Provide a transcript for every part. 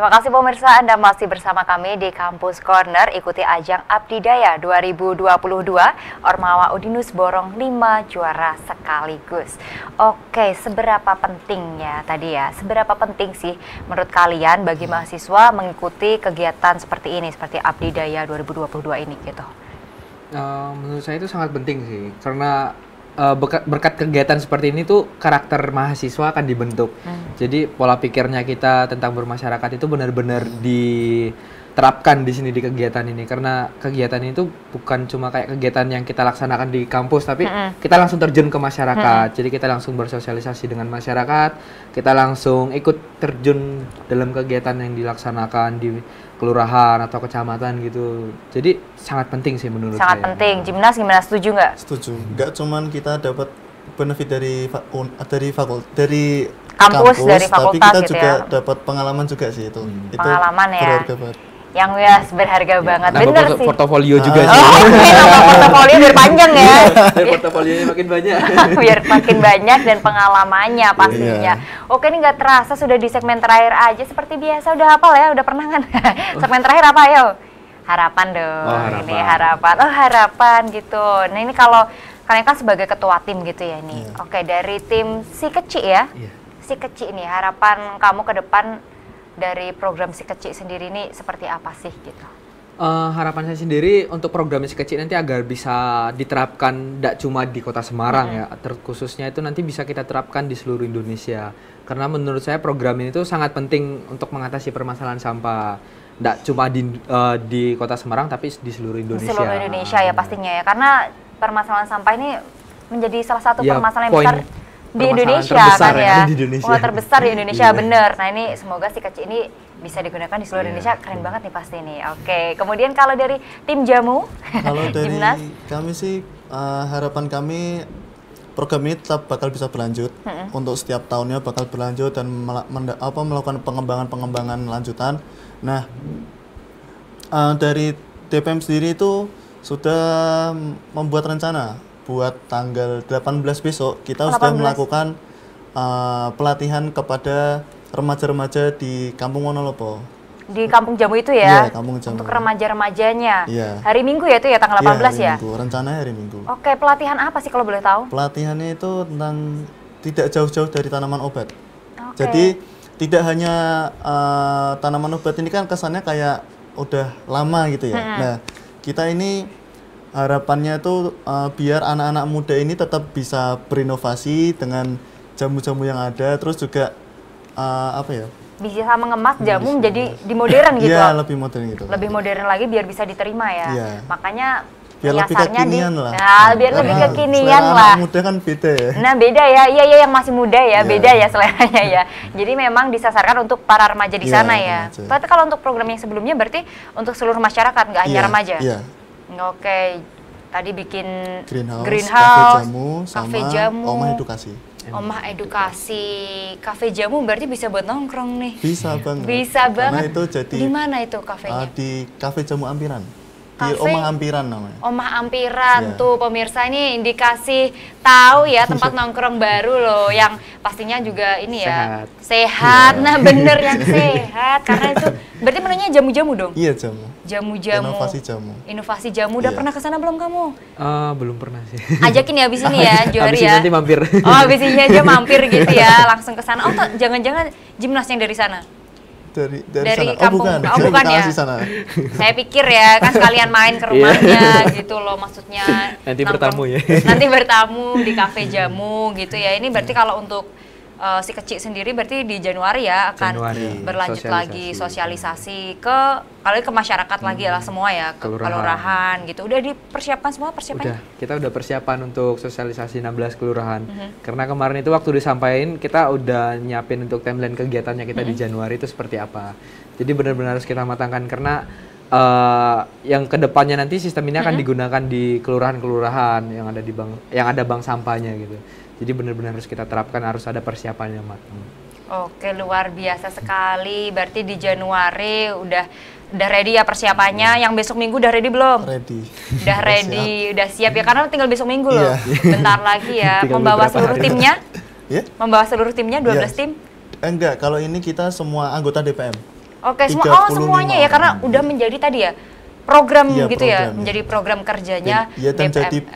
Terima kasih pemirsa Anda masih bersama kami di Kampus Corner. Ikuti ajang Abdidaya 2022 Ormawa Udinus borong 5 juara sekaligus. Oke, seberapa penting ya tadi ya? Seberapa penting sih menurut kalian bagi mahasiswa mengikuti kegiatan seperti ini, seperti Abdidaya 2022 ini gitu? Uh, menurut saya itu sangat penting sih, karena Eh, berkat, berkat kegiatan seperti ini tuh karakter mahasiswa akan dibentuk. Hmm. Jadi pola pikirnya kita tentang bermasyarakat itu benar-benar di terapkan di sini di kegiatan ini karena kegiatan itu bukan cuma kayak kegiatan yang kita laksanakan di kampus tapi mm -hmm. kita langsung terjun ke masyarakat. Mm -hmm. Jadi kita langsung bersosialisasi dengan masyarakat, kita langsung ikut terjun dalam kegiatan yang dilaksanakan di kelurahan atau kecamatan gitu. Jadi sangat penting sih menurut sangat saya. Sangat penting. Gimnas gimana setuju nggak? Setuju. Nggak cuman kita dapat benefit dari dari fakult dari kampus, kampus dari fakultas tapi kita gitu juga ya. dapat pengalaman juga sih itu. Hmm. itu pengalaman ya. Berharga banget yang ya berharga iya. banget Nambah bener porto sih portofolio juga oh, sih oh, portofolio biar panjang ya iya. portofolionya makin banyak biar makin banyak dan pengalamannya pastinya yeah. oke ini nggak terasa sudah di segmen terakhir aja seperti biasa udah hafal ya udah pernah kan segmen terakhir apa ayo harapan dong oh, harapan. ini harapan oh harapan gitu nah ini kalau kalian kan sebagai ketua tim gitu ya ini iya. oke dari tim si kecil ya si kecil ini harapan kamu ke depan dari program si kecil sendiri ini seperti apa sih gitu? Uh, harapan saya sendiri untuk program si kecil nanti agar bisa diterapkan tidak cuma di kota Semarang hmm. ya, terkhususnya itu nanti bisa kita terapkan di seluruh Indonesia. Karena menurut saya program ini itu sangat penting untuk mengatasi permasalahan sampah tidak cuma di uh, di kota Semarang tapi di seluruh Indonesia. seluruh Indonesia ya pastinya ya karena permasalahan sampah ini menjadi salah satu ya, permasalahan besar di Indonesia kan terbesar kan ya, di Indonesia. Wah, terbesar di Indonesia yeah. bener. Nah ini semoga si kecil ini bisa digunakan di seluruh yeah. Indonesia. Keren banget nih pasti ini. Oke, okay. kemudian kalau dari tim jamu, kalau dari kami sih uh, harapan kami program ini tetap bakal bisa berlanjut mm -hmm. untuk setiap tahunnya bakal berlanjut dan mel apa, melakukan pengembangan-pengembangan lanjutan. Nah uh, dari DPM sendiri itu sudah membuat rencana buat tanggal 18 besok kita 18. sudah melakukan uh, pelatihan kepada remaja-remaja di Kampung Wonolopo. Di Kampung Jamu itu ya? Iya, Kampung Jamu. Untuk remaja-remajanya. Iya. Hari Minggu ya itu ya tanggal 18 iya, ya? Hari ya? rencananya hari Minggu. Oke, pelatihan apa sih kalau boleh tahu? Pelatihannya itu tentang tidak jauh-jauh dari tanaman obat. Oke. Jadi tidak hanya uh, tanaman obat ini kan kesannya kayak udah lama gitu ya. Hmm. Nah, kita ini harapannya itu uh, biar anak-anak muda ini tetap bisa berinovasi dengan jamu-jamu yang ada terus juga uh, apa ya bisa mengemas jamu bisa menjadi di modern gitu ya lebih modern gitu lebih modern lagi biar bisa diterima ya, ya. makanya biar lebih kekinian di, lah nah, biar lebih kekinian lah ah, iya. anak muda kan beda ya nah beda ya iya iya yang masih muda ya yeah. beda ya seleranya ya jadi memang disasarkan untuk para remaja di yeah, sana ya remaja. tapi kalau untuk program yang sebelumnya berarti untuk seluruh masyarakat nggak hanya iya, remaja yeah. Oke, tadi bikin greenhouse, greenhouse kafe jamu, sama jamu, omah edukasi. Omah edukasi, kafe jamu berarti bisa buat nongkrong nih. Bisa banget. Bisa banget. Karena itu jadi. Di mana itu kafenya? Uh, di kafe jamu Ampiran. Ampir, omah ampiran namanya omah ampiran yeah. tuh pemirsa ini indikasi tahu ya tempat nongkrong baru loh yang pastinya juga ini ya sehat, sehat. Yeah. nah bener yang sehat karena itu berarti menunya jamu-jamu dong iya jamu jamu-jamu inovasi jamu inovasi jamu udah yeah. pernah sana belum kamu uh, belum pernah sih ajakin ya abis ini ya Johari abis ya nanti mampir oh abis ini aja mampir gitu ya langsung ke sana. oh jangan-jangan gimnas yang dari sana dari dari, dari sana. Oh, kampung, oh bukan, oh, bukan ya. sana. Saya pikir ya kan sekalian main ke iya. rumahnya gitu loh maksudnya. Nanti bertamu ya. Nanti bertamu di kafe jamu gitu ya. Ini berarti kalau untuk uh, si kecil sendiri berarti di Januari ya akan Januari, berlanjut sosialisasi. lagi sosialisasi ke kali ke masyarakat hmm. lagi lah hmm. semua ya ke kelurahan. kelurahan gitu. Udah dipersiapkan semua persiapan Udah, kita udah persiapan untuk sosialisasi 16 kelurahan. Mm -hmm. Karena kemarin itu waktu disampaikan kita udah nyiapin untuk timeline kegiatannya kita mm -hmm. di mhm. Januari itu seperti apa. Jadi benar-benar harus kita matangkan karena uh, yang kedepannya nanti sistem ini akan hmm. digunakan di kelurahan-kelurahan yang ada di bank yang ada bank sampahnya gitu. Jadi benar-benar harus kita terapkan harus ada persiapan yang matang. Hmm. Oke luar biasa sekali. Berarti di Januari udah udah ready ya persiapannya. Hmm. Yang besok minggu udah ready belum? Ready. Udah ready, siap. udah siap ya karena tinggal besok minggu loh. Yeah. Bentar lagi ya, ya. Membawa seluruh timnya? Yeah? Membawa seluruh timnya 12 yeah. tim? enggak, kalau ini kita semua anggota DPM. Oke, semua oh semuanya ya karena udah menjadi tadi ya program iya, gitu ya, gitu program, ya, ya menjadi program kerjanya ya,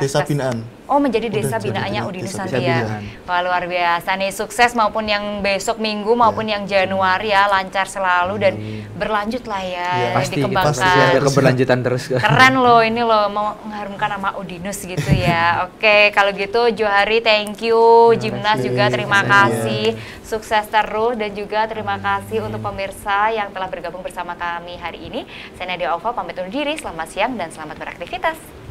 desa binaan. Oh menjadi desa Udah, binaannya Udin Nusantia. Wah luar biasa nih sukses maupun yang besok minggu ya, maupun ya. yang Januari ya lancar selalu dan hmm. berlanjut lah ya, ya pasti, dikembangkan. Pasti ada keberlanjutan terus. Keren loh ini loh mau mengharumkan nama Udinus gitu ya. Oke kalau gitu Johari thank you, Jimnas juga terima iya. kasih, sukses terus dan juga terima kasih hmm. untuk pemirsa yang telah bergabung bersama kami hari ini. Saya Nadia Ova pamit undur diri, selamat siang dan selamat beraktivitas.